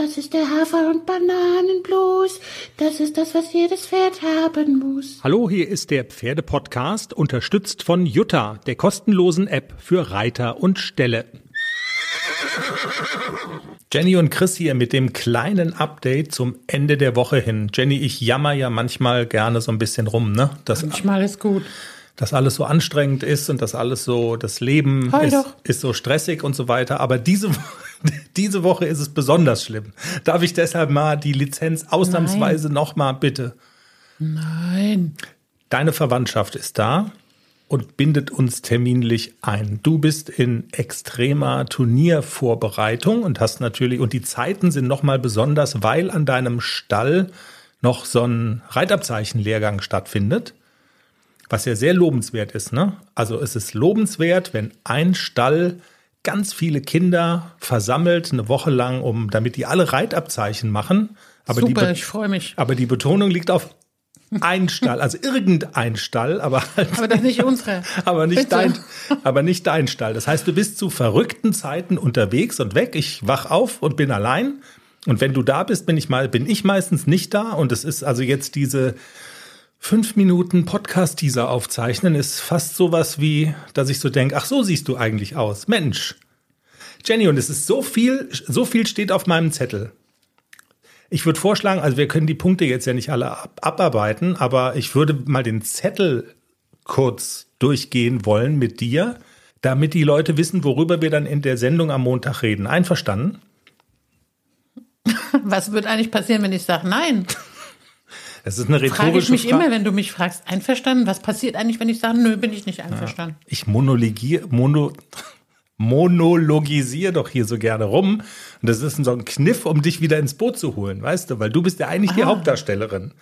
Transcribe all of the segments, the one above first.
Das ist der Hafer- und Bananenblues. Das ist das, was jedes Pferd haben muss. Hallo, hier ist der Pferdepodcast, unterstützt von Jutta, der kostenlosen App für Reiter und Ställe. Jenny und Chris hier mit dem kleinen Update zum Ende der Woche hin. Jenny, ich jammer ja manchmal gerne so ein bisschen rum, ne? Das manchmal ist gut dass alles so anstrengend ist und dass alles so, das Leben ist, ist, so stressig und so weiter. Aber diese Woche Diese Woche ist es besonders schlimm. Darf ich deshalb mal die Lizenz ausnahmsweise nochmal bitte? Nein. Deine Verwandtschaft ist da und bindet uns terminlich ein. Du bist in extremer Turniervorbereitung und hast natürlich, und die Zeiten sind nochmal besonders, weil an deinem Stall noch so ein Reitabzeichenlehrgang stattfindet, was ja sehr lobenswert ist. Ne? Also es ist lobenswert, wenn ein Stall ganz viele Kinder versammelt, eine Woche lang, um, damit die alle Reitabzeichen machen. Aber Super, die ich freue mich. Aber die Betonung liegt auf ein Stall, also irgendein Stall, aber halt, aber das nicht unsere. Aber nicht Bitte. dein, aber nicht dein Stall. Das heißt, du bist zu verrückten Zeiten unterwegs und weg. Ich wach auf und bin allein. Und wenn du da bist, bin ich mal, bin ich meistens nicht da. Und es ist also jetzt diese Fünf Minuten Podcast-Teaser aufzeichnen ist fast sowas wie, dass ich so denke, ach so siehst du eigentlich aus. Mensch. Jenny, und es ist so viel, so viel steht auf meinem Zettel. Ich würde vorschlagen, also wir können die Punkte jetzt ja nicht alle ab abarbeiten, aber ich würde mal den Zettel kurz durchgehen wollen mit dir, damit die Leute wissen, worüber wir dann in der Sendung am Montag reden. Einverstanden? Was wird eigentlich passieren, wenn ich sage nein? Das ist eine rhetorische Frage. ich mich Frage. immer, wenn du mich fragst, einverstanden? Was passiert eigentlich, wenn ich sage, nö, bin ich nicht einverstanden? Ja, ich monologiere, mono, monologisiere doch hier so gerne rum. Und das ist so ein Kniff, um dich wieder ins Boot zu holen, weißt du? Weil du bist ja eigentlich ah. die Hauptdarstellerin.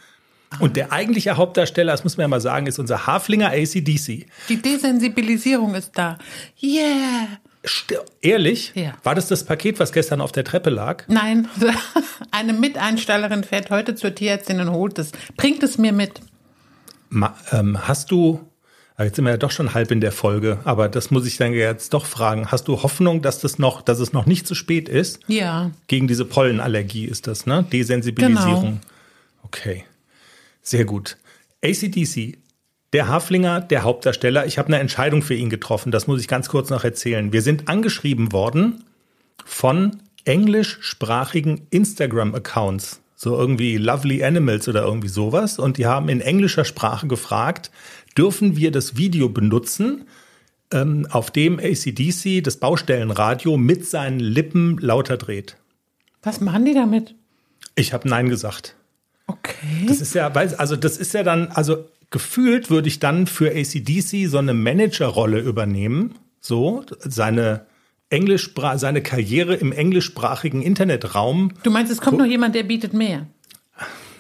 Und der eigentliche Hauptdarsteller, das muss man ja mal sagen, ist unser Haflinger ACDC. Die Desensibilisierung ist da. Yeah! Ehrlich? Ja. War das das Paket, was gestern auf der Treppe lag? Nein. Eine Miteinstellerin fährt heute zur Tierärztin und holt es. Bringt es mir mit. Ma, ähm, hast du, ah, jetzt sind wir ja doch schon halb in der Folge, aber das muss ich dann jetzt doch fragen. Hast du Hoffnung, dass, das noch, dass es noch nicht zu spät ist? Ja. Gegen diese Pollenallergie ist das, ne? Desensibilisierung. Genau. Okay. Sehr gut. ACDC der Haflinger, der Hauptdarsteller, ich habe eine Entscheidung für ihn getroffen, das muss ich ganz kurz noch erzählen. Wir sind angeschrieben worden von englischsprachigen Instagram-Accounts, so irgendwie Lovely Animals oder irgendwie sowas. Und die haben in englischer Sprache gefragt, dürfen wir das Video benutzen, ähm, auf dem ACDC das Baustellenradio mit seinen Lippen lauter dreht. Was machen die damit? Ich habe Nein gesagt. Okay. Das ist ja, also das ist ja dann, also gefühlt würde ich dann für ACDC so eine Managerrolle übernehmen, so seine Englischsprach seine Karriere im englischsprachigen Internetraum. Du meinst, es kommt noch jemand, der bietet mehr?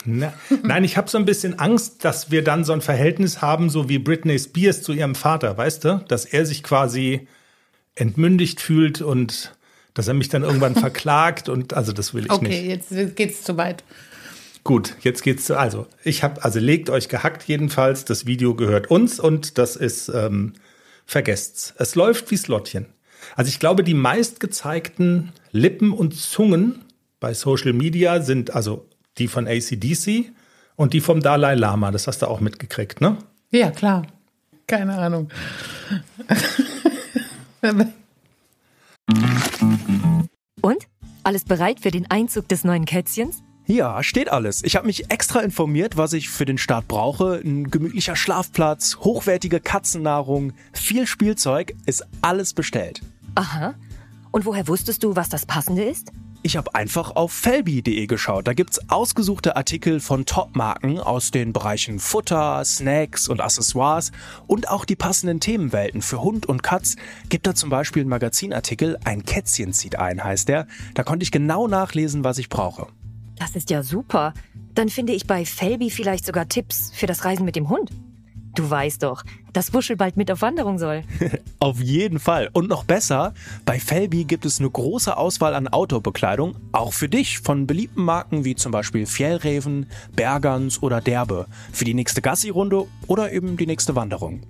Na, nein, ich habe so ein bisschen Angst, dass wir dann so ein Verhältnis haben, so wie Britney Spears zu ihrem Vater, weißt du? Dass er sich quasi entmündigt fühlt und dass er mich dann irgendwann verklagt und also das will ich okay, nicht. Okay, jetzt geht's zu weit. Gut, jetzt geht's also. Ich habe also legt euch gehackt jedenfalls. Das Video gehört uns und das ist ähm, vergesst's. Es läuft wie Slottchen. Also ich glaube, die meistgezeigten Lippen und Zungen bei Social Media sind also die von ACDC und die vom Dalai Lama. Das hast du auch mitgekriegt, ne? Ja, klar. Keine Ahnung. und? Alles bereit für den Einzug des neuen Kätzchens? Ja, steht alles. Ich habe mich extra informiert, was ich für den Start brauche. Ein gemütlicher Schlafplatz, hochwertige Katzennahrung, viel Spielzeug, ist alles bestellt. Aha. Und woher wusstest du, was das Passende ist? Ich habe einfach auf felbi.de geschaut. Da gibt's ausgesuchte Artikel von Top-Marken aus den Bereichen Futter, Snacks und Accessoires und auch die passenden Themenwelten für Hund und Katz. Gibt da zum Beispiel einen Magazinartikel, ein Kätzchen zieht ein, heißt der. Da konnte ich genau nachlesen, was ich brauche. Das ist ja super. Dann finde ich bei Felbi vielleicht sogar Tipps für das Reisen mit dem Hund. Du weißt doch, dass Wuschel bald mit auf Wanderung soll. auf jeden Fall. Und noch besser, bei Felbi gibt es eine große Auswahl an Outdoor-Bekleidung, auch für dich, von beliebten Marken wie zum Beispiel Fjellreven, Bergans oder Derbe, für die nächste Gassi-Runde oder eben die nächste Wanderung.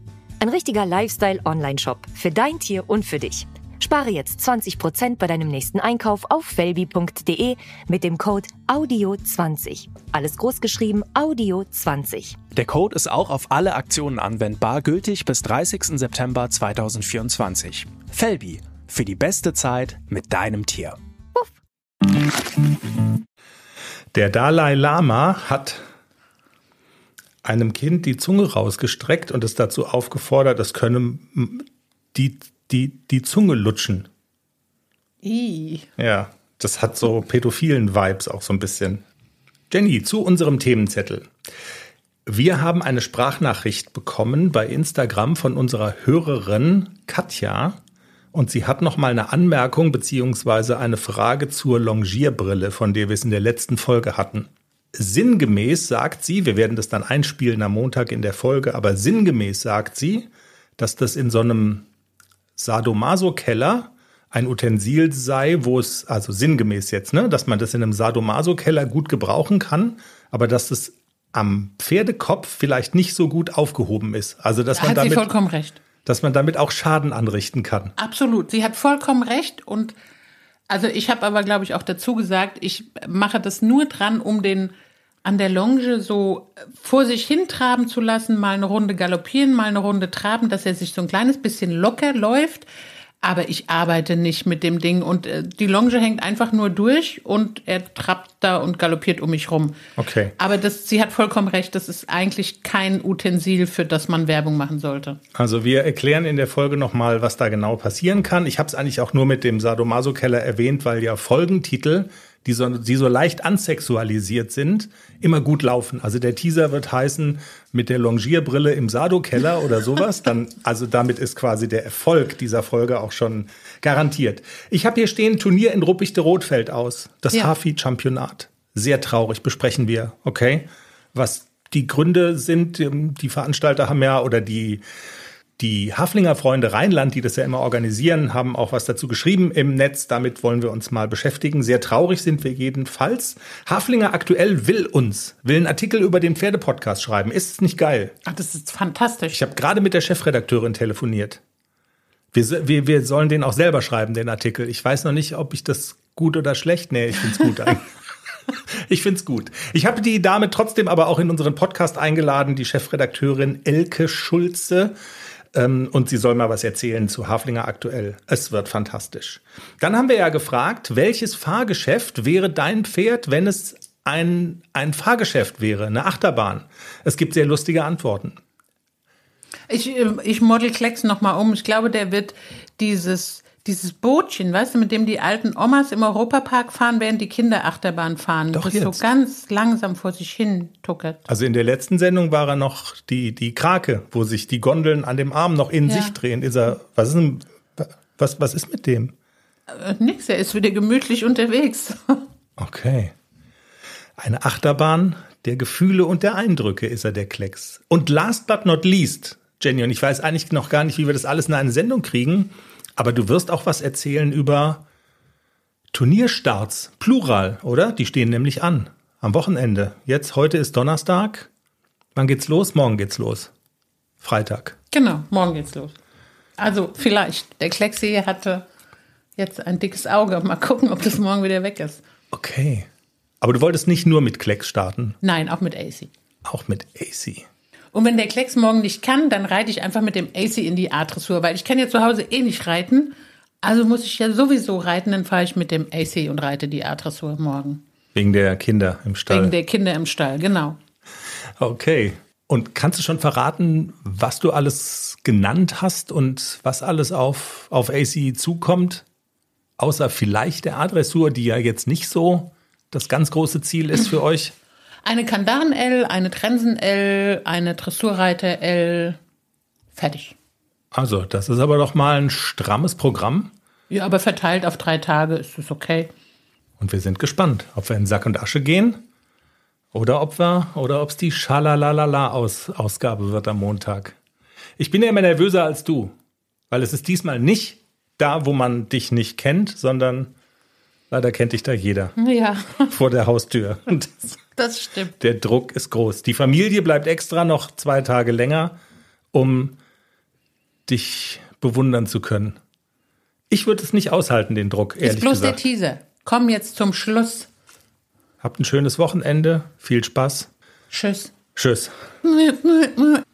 Ein richtiger Lifestyle-Online-Shop für dein Tier und für dich. Spare jetzt 20% bei deinem nächsten Einkauf auf felbi.de mit dem Code AUDIO20. Alles großgeschrieben AUDIO20. Der Code ist auch auf alle Aktionen anwendbar, gültig bis 30. September 2024. Felbi, für die beste Zeit mit deinem Tier. Puff. Der Dalai Lama hat einem Kind die Zunge rausgestreckt und es dazu aufgefordert, es können die die, die Zunge lutschen. I. Ja, das hat so pädophilen Vibes auch so ein bisschen. Jenny, zu unserem Themenzettel. Wir haben eine Sprachnachricht bekommen bei Instagram von unserer Hörerin Katja und sie hat noch mal eine Anmerkung bzw. eine Frage zur Longierbrille, von der wir es in der letzten Folge hatten. Sinngemäß sagt sie, wir werden das dann einspielen am Montag in der Folge, aber sinngemäß sagt sie, dass das in so einem Sadomaso-Keller ein Utensil sei, wo es, also sinngemäß jetzt, ne, dass man das in einem Sadomaso-Keller gut gebrauchen kann, aber dass es am Pferdekopf vielleicht nicht so gut aufgehoben ist. Also dass da man hat damit, sie vollkommen recht. Dass man damit auch Schaden anrichten kann. Absolut, sie hat vollkommen recht und also ich habe aber, glaube ich, auch dazu gesagt, ich mache das nur dran, um den an der Longe so äh, vor sich hin traben zu lassen, mal eine Runde galoppieren, mal eine Runde traben, dass er sich so ein kleines bisschen locker läuft. Aber ich arbeite nicht mit dem Ding und äh, die Longe hängt einfach nur durch und er trappt da und galoppiert um mich rum. Okay. Aber das, sie hat vollkommen recht, das ist eigentlich kein Utensil, für das man Werbung machen sollte. Also wir erklären in der Folge nochmal, was da genau passieren kann. Ich habe es eigentlich auch nur mit dem Sadomaso-Keller erwähnt, weil ja Folgentitel die so, die so leicht ansexualisiert sind, immer gut laufen. Also der Teaser wird heißen, mit der Longierbrille im Sado-Keller oder sowas. Dann, also damit ist quasi der Erfolg dieser Folge auch schon garantiert. Ich habe hier stehen, Turnier in Ruppichte-Rot fällt aus. Das ja. Hafi-Championat. Sehr traurig, besprechen wir, okay? Was die Gründe sind, die Veranstalter haben ja oder die die Haflinger Freunde Rheinland, die das ja immer organisieren, haben auch was dazu geschrieben im Netz. Damit wollen wir uns mal beschäftigen. Sehr traurig sind wir jedenfalls. Haflinger aktuell will uns, will einen Artikel über den Pferdepodcast schreiben. Ist es nicht geil? Ach, das ist fantastisch. Ich habe gerade mit der Chefredakteurin telefoniert. Wir, wir, wir sollen den auch selber schreiben, den Artikel. Ich weiß noch nicht, ob ich das gut oder schlecht. Nee, ich finde es gut eigentlich. Ich find's gut. Ich habe die Dame trotzdem aber auch in unseren Podcast eingeladen, die Chefredakteurin Elke Schulze. Ähm, und sie soll mal was erzählen zu Haflinger aktuell. Es wird fantastisch. Dann haben wir ja gefragt, welches Fahrgeschäft wäre dein Pferd, wenn es ein, ein Fahrgeschäft wäre, eine Achterbahn? Es gibt sehr lustige Antworten. Ich, äh, ich model Klecks nochmal um. Ich glaube, der wird dieses dieses Bootchen, weißt du, mit dem die alten Omas im Europapark fahren, während die Kinder Achterbahn fahren. Doch das jetzt. so ganz langsam vor sich hin tuckert. Also in der letzten Sendung war er noch die, die Krake, wo sich die Gondeln an dem Arm noch in ja. sich drehen. Ist er, was ist denn, was, was ist mit dem? Äh, nix, er ist wieder gemütlich unterwegs. okay. Eine Achterbahn der Gefühle und der Eindrücke ist er der Klecks. Und last but not least, Jenny, und ich weiß eigentlich noch gar nicht, wie wir das alles in eine Sendung kriegen, aber du wirst auch was erzählen über Turnierstarts, plural, oder? Die stehen nämlich an. Am Wochenende. Jetzt, heute ist Donnerstag. Wann geht's los? Morgen geht's los. Freitag. Genau, morgen geht's los. Also vielleicht. Der Klexi hatte jetzt ein dickes Auge. Mal gucken, ob das morgen wieder weg ist. Okay. Aber du wolltest nicht nur mit Klecks starten? Nein, auch mit AC. Auch mit AC. Und wenn der Klecks morgen nicht kann, dann reite ich einfach mit dem AC in die A-Dressur, weil ich kann ja zu Hause eh nicht reiten. Also muss ich ja sowieso reiten, dann fahre ich mit dem AC und reite die A-Dressur morgen. Wegen der Kinder im Stall. Wegen der Kinder im Stall, genau. Okay. Und kannst du schon verraten, was du alles genannt hast und was alles auf, auf AC zukommt? Außer vielleicht der A-Dressur, die ja jetzt nicht so das ganz große Ziel ist für euch. Eine kandaren l eine Trensen-L, eine Dressurreiter-L. Fertig. Also, das ist aber doch mal ein strammes Programm. Ja, aber verteilt auf drei Tage ist es okay. Und wir sind gespannt, ob wir in Sack und Asche gehen oder ob wir, oder ob es die schalalalala ausgabe wird am Montag. Ich bin ja immer nervöser als du, weil es ist diesmal nicht da, wo man dich nicht kennt, sondern leider kennt dich da jeder. Ja. Vor der Haustür. Und das das stimmt. Der Druck ist groß. Die Familie bleibt extra noch zwei Tage länger, um dich bewundern zu können. Ich würde es nicht aushalten, den Druck, ehrlich Ist bloß gesagt. der Teaser. Komm jetzt zum Schluss. Habt ein schönes Wochenende. Viel Spaß. Tschüss. Tschüss.